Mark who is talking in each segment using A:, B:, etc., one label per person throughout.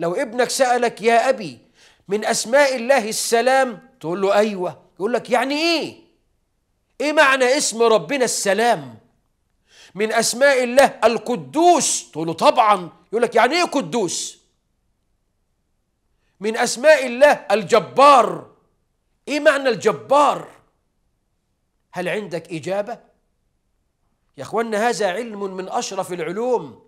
A: لو ابنك سألك يا أبي من أسماء الله السلام تقول له أيوة يقول لك يعني إيه إيه معنى اسم ربنا السلام من أسماء الله القدوس تقول له طبعا يقول لك يعني إيه قدوس من أسماء الله الجبار إيه معنى الجبار هل عندك إجابة يا أخوانا هذا علم من أشرف العلوم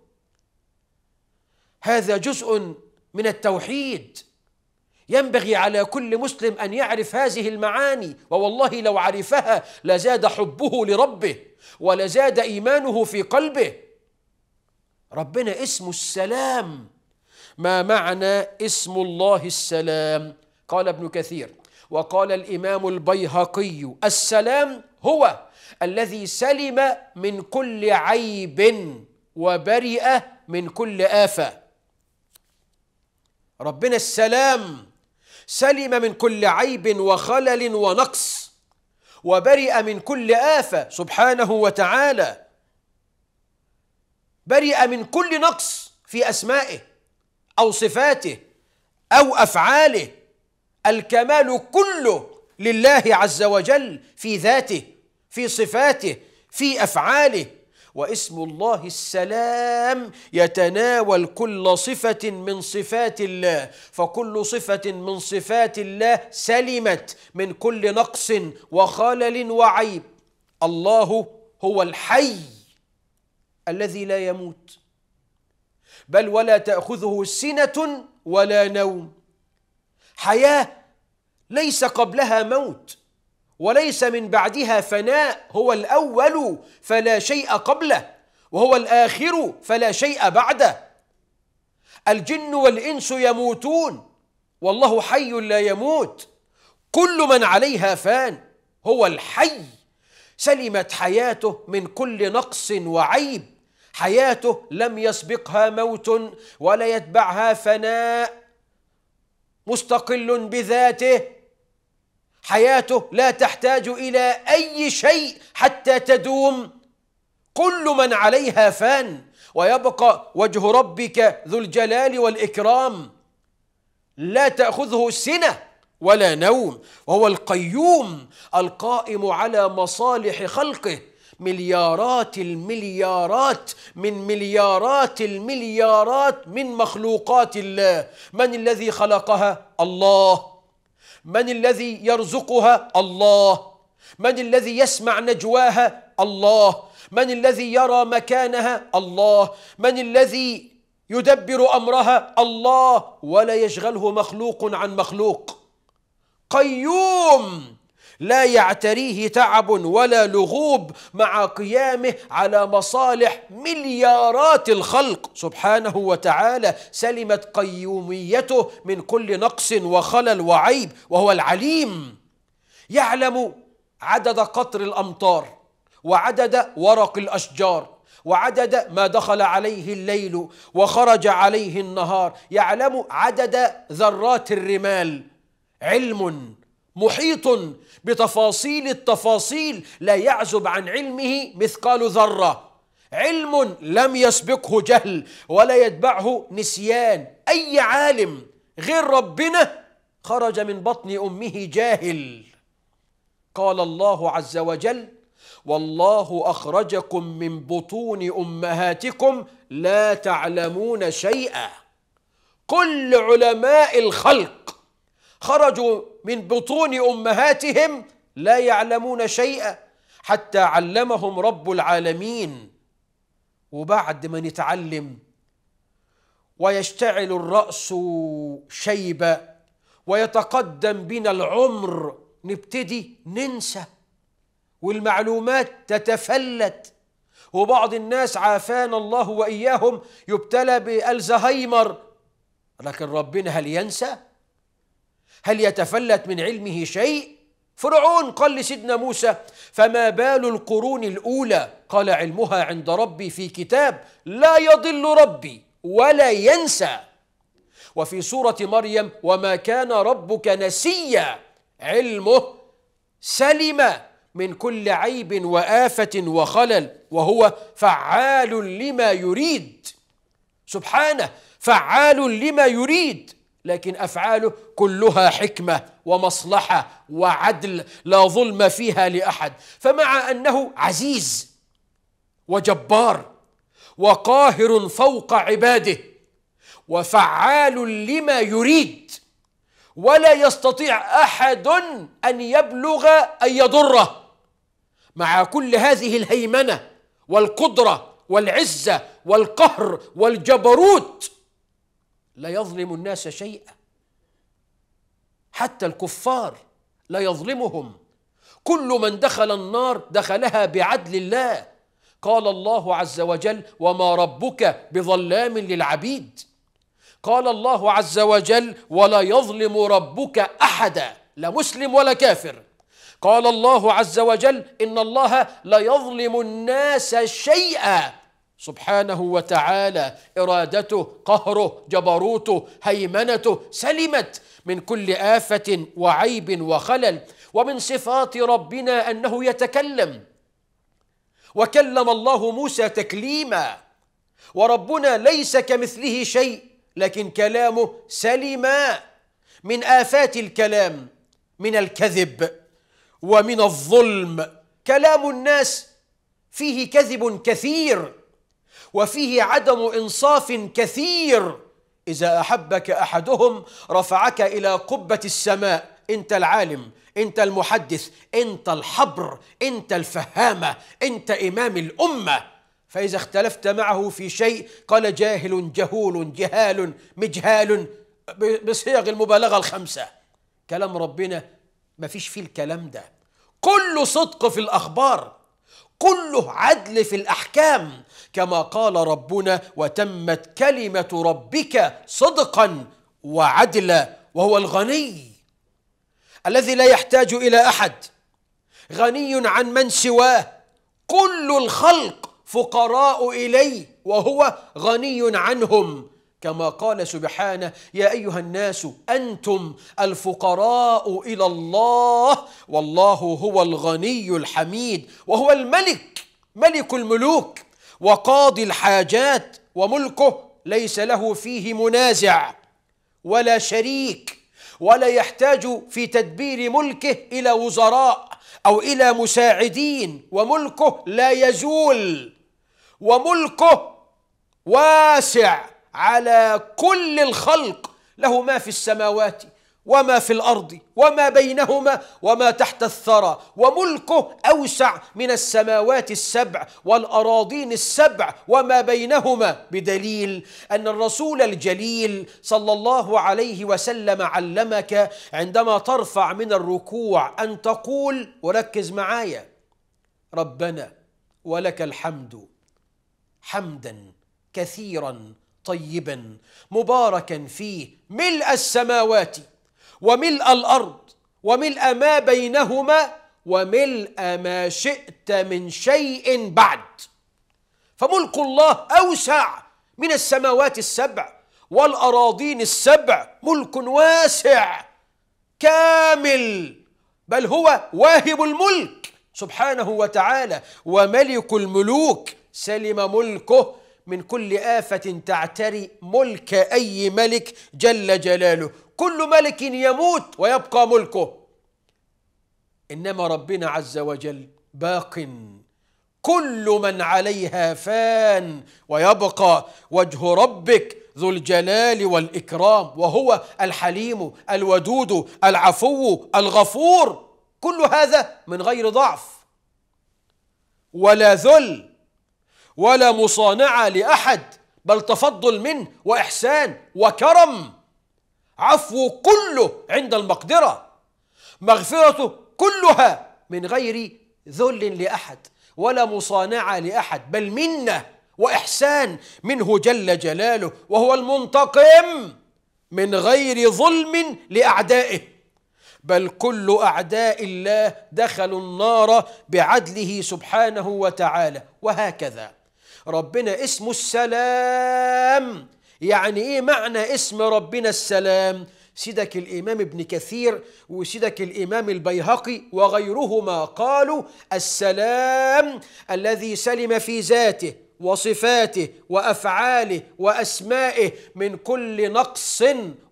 A: هذا جزء من التوحيد ينبغي على كل مسلم ان يعرف هذه المعاني ووالله لو عرفها لزاد حبه لربه ولزاد ايمانه في قلبه ربنا اسمه السلام ما معنى اسم الله السلام قال ابن كثير وقال الامام البيهقي السلام هو الذي سلم من كل عيب وبرئ من كل افه ربنا السلام سلم من كل عيب وخلل ونقص وبرئ من كل آفة سبحانه وتعالى برئ من كل نقص في أسمائه أو صفاته أو أفعاله الكمال كله لله عز وجل في ذاته في صفاته في أفعاله واسم الله السلام يتناول كل صفة من صفات الله فكل صفة من صفات الله سلمت من كل نقص وخلل وعيب الله هو الحي الذي لا يموت بل ولا تأخذه سنة ولا نوم حياة ليس قبلها موت وليس من بعدها فناء هو الأول فلا شيء قبله وهو الآخر فلا شيء بعده الجن والإنس يموتون والله حي لا يموت كل من عليها فان هو الحي سلمت حياته من كل نقص وعيب حياته لم يسبقها موت ولا يتبعها فناء مستقل بذاته حياته لا تحتاج إلى أي شيء حتى تدوم كل من عليها فان ويبقى وجه ربك ذو الجلال والإكرام لا تأخذه سنة ولا نوم وهو القيوم القائم على مصالح خلقه مليارات المليارات من مليارات المليارات من مخلوقات الله من الذي خلقها الله من الذي يرزقها الله من الذي يسمع نجواها الله من الذي يرى مكانها الله من الذي يدبر امرها الله ولا يشغله مخلوق عن مخلوق قيوم لا يعتريه تعب ولا لغوب مع قيامه على مصالح مليارات الخلق سبحانه وتعالى سلمت قيوميته من كل نقص وخلل وعيب وهو العليم يعلم عدد قطر الامطار وعدد ورق الاشجار وعدد ما دخل عليه الليل وخرج عليه النهار يعلم عدد ذرات الرمال علم محيط بتفاصيل التفاصيل لا يعزب عن علمه مثقال ذره علم لم يسبقه جهل ولا يتبعه نسيان اي عالم غير ربنا خرج من بطن امه جاهل قال الله عز وجل والله اخرجكم من بطون امهاتكم لا تعلمون شيئا كل علماء الخلق خرجوا من بطون امهاتهم لا يعلمون شيئا حتى علمهم رب العالمين وبعد ما نتعلم ويشتعل الراس شيبا ويتقدم بنا العمر نبتدي ننسى والمعلومات تتفلت وبعض الناس عافانا الله واياهم يبتلى بالزهايمر لكن ربنا هل ينسى هل يتفلت من علمه شيء فرعون قال لسيدنا موسى فما بال القرون الاولى قال علمها عند ربي في كتاب لا يضل ربي ولا ينسى وفي سوره مريم وما كان ربك نسيا علمه سلم من كل عيب وافه وخلل وهو فعال لما يريد سبحانه فعال لما يريد لكن افعاله كلها حكمه ومصلحه وعدل لا ظلم فيها لاحد فمع انه عزيز وجبار وقاهر فوق عباده وفعال لما يريد ولا يستطيع احد ان يبلغ ان يضره مع كل هذه الهيمنه والقدره والعزه والقهر والجبروت لا يظلم الناس شيئا حتى الكفار لا يظلمهم كل من دخل النار دخلها بعدل الله قال الله عز وجل وما ربك بظلام للعبيد قال الله عز وجل ولا يظلم ربك احدا لا مسلم ولا كافر قال الله عز وجل ان الله لا يظلم الناس شيئا سبحانه وتعالى ارادته قهره جبروته هيمنته سلمت من كل افه وعيب وخلل ومن صفات ربنا انه يتكلم وكلم الله موسى تكليما وربنا ليس كمثله شيء لكن كلامه سلم من افات الكلام من الكذب ومن الظلم كلام الناس فيه كذب كثير وفيه عدم انصاف كثير اذا احبك احدهم رفعك الى قبه السماء انت العالم انت المحدث انت الحبر انت الفهامه انت امام الامه فاذا اختلفت معه في شيء قال جاهل جهول جهال مجهال بصيغ المبالغه الخمسه كلام ربنا ما فيش فيه الكلام ده كله صدق في الاخبار كله عدل في الاحكام كما قال ربنا وتمت كلمه ربك صدقا وعدلا وهو الغني الذي لا يحتاج الى احد غني عن من سواه كل الخلق فقراء اليه وهو غني عنهم كما قال سبحانه يا ايها الناس انتم الفقراء الى الله والله هو الغني الحميد وهو الملك ملك الملوك وقاضي الحاجات وملكه ليس له فيه منازع ولا شريك ولا يحتاج في تدبير ملكه الى وزراء او الى مساعدين وملكه لا يزول وملكه واسع على كل الخلق له ما في السماوات وما في الارض وما بينهما وما تحت الثرى وملكه اوسع من السماوات السبع والاراضين السبع وما بينهما بدليل ان الرسول الجليل صلى الله عليه وسلم علمك عندما ترفع من الركوع ان تقول وركز معايا ربنا ولك الحمد حمدا كثيرا طيبا مباركا فيه ملء السماوات وملء الارض وملء ما بينهما وملء ما شئت من شيء بعد فملك الله اوسع من السماوات السبع والاراضين السبع ملك واسع كامل بل هو واهب الملك سبحانه وتعالى وملك الملوك سلم ملكه من كل آفة تعتري ملك أي ملك جل جلاله كل ملك يموت ويبقى ملكه انما ربنا عز وجل باق كل من عليها فان ويبقى وجه ربك ذو الجلال والاكرام وهو الحليم الودود العفو الغفور كل هذا من غير ضعف ولا ذل ولا مصانعه لاحد بل تفضل منه واحسان وكرم عفوه كله عند المقدرة مغفرته كلها من غير ذل لأحد ولا مصانعة لأحد بل منة وإحسان منه جل جلاله وهو المنتقم من غير ظلم لأعدائه بل كل أعداء الله دخلوا النار بعدله سبحانه وتعالى وهكذا ربنا اسمه السلام يعني ايه معنى اسم ربنا السلام سيدك الامام ابن كثير وسيدك الامام البيهقي وغيرهما قالوا السلام الذي سلم في ذاته وصفاته وافعاله واسمائه من كل نقص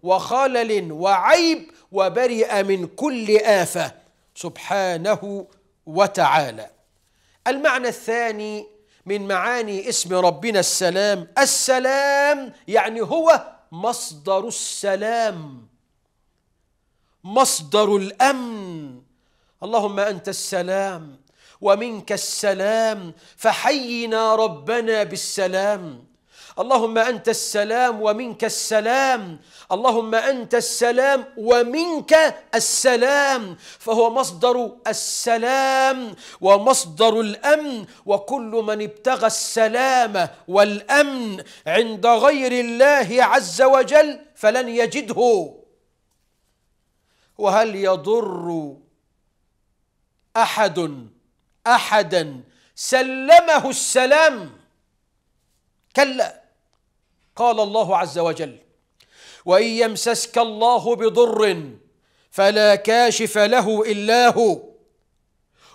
A: وخلل وعيب وبرئ من كل افه سبحانه وتعالى المعنى الثاني من معاني اسم ربنا السلام السلام يعني هو مصدر السلام مصدر الامن اللهم انت السلام ومنك السلام فحينا ربنا بالسلام اللهم انت السلام ومنك السلام اللهم انت السلام ومنك السلام فهو مصدر السلام ومصدر الامن وكل من ابتغى السلام والامن عند غير الله عز وجل فلن يجده وهل يضر احد احدا سلمه السلام كلا قال الله عز وجل وان يمسسك الله بضر فلا كاشف له الا هو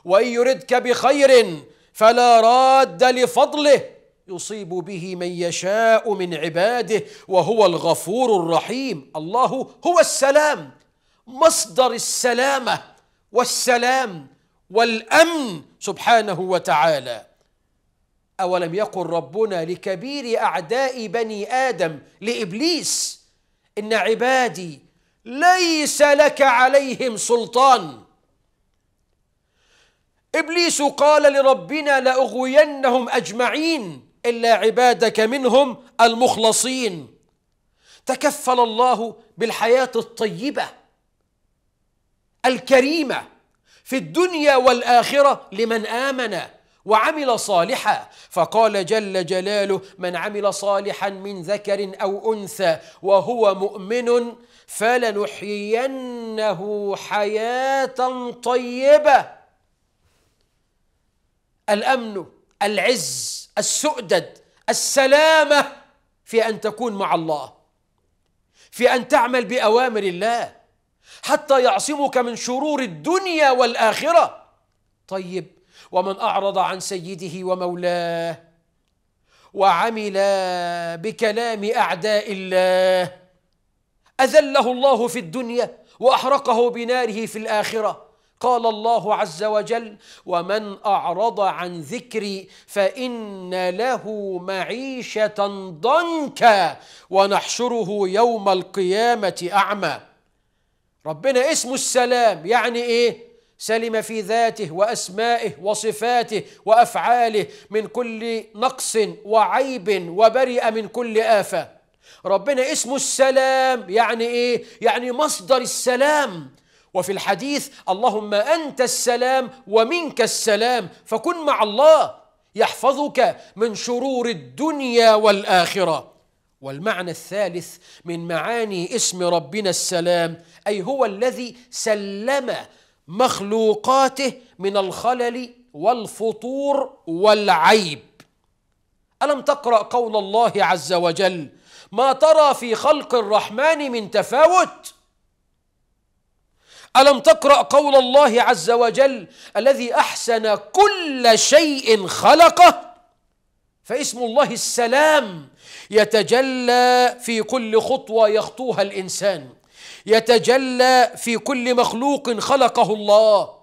A: وان يردك بخير فلا راد لفضله يصيب به من يشاء من عباده وهو الغفور الرحيم الله هو السلام مصدر السلامه والسلام والامن سبحانه وتعالى أولم يقل ربنا لكبير أعداء بني آدم لإبليس إن عبادي ليس لك عليهم سلطان إبليس قال لربنا لأغوينهم أجمعين إلا عبادك منهم المخلصين تكفل الله بالحياة الطيبة الكريمة في الدنيا والآخرة لمن آمن وعمل صالحا فقال جل جلاله من عمل صالحا من ذكر او انثى وهو مؤمن فلنحيينه حياه طيبه الامن العز السؤدد السلامه في ان تكون مع الله في ان تعمل باوامر الله حتى يعصمك من شرور الدنيا والاخره طيب ومن اعرض عن سيده ومولاه وعمل بكلام اعداء الله اذله الله في الدنيا واحرقه بناره في الاخره قال الله عز وجل ومن اعرض عن ذكري فان له معيشه ضنكا ونحشره يوم القيامه اعمى ربنا اسمه السلام يعني ايه سلم في ذاته واسمائه وصفاته وافعاله من كل نقص وعيب وبرئ من كل افه ربنا اسمه السلام يعني ايه يعني مصدر السلام وفي الحديث اللهم انت السلام ومنك السلام فكن مع الله يحفظك من شرور الدنيا والاخره والمعنى الثالث من معاني اسم ربنا السلام اي هو الذي سلم مخلوقاته من الخلل والفطور والعيب الم تقرا قول الله عز وجل ما ترى في خلق الرحمن من تفاوت الم تقرا قول الله عز وجل الذي احسن كل شيء خلقه فاسم الله السلام يتجلى في كل خطوه يخطوها الانسان يتجلى في كل مخلوق خلقه الله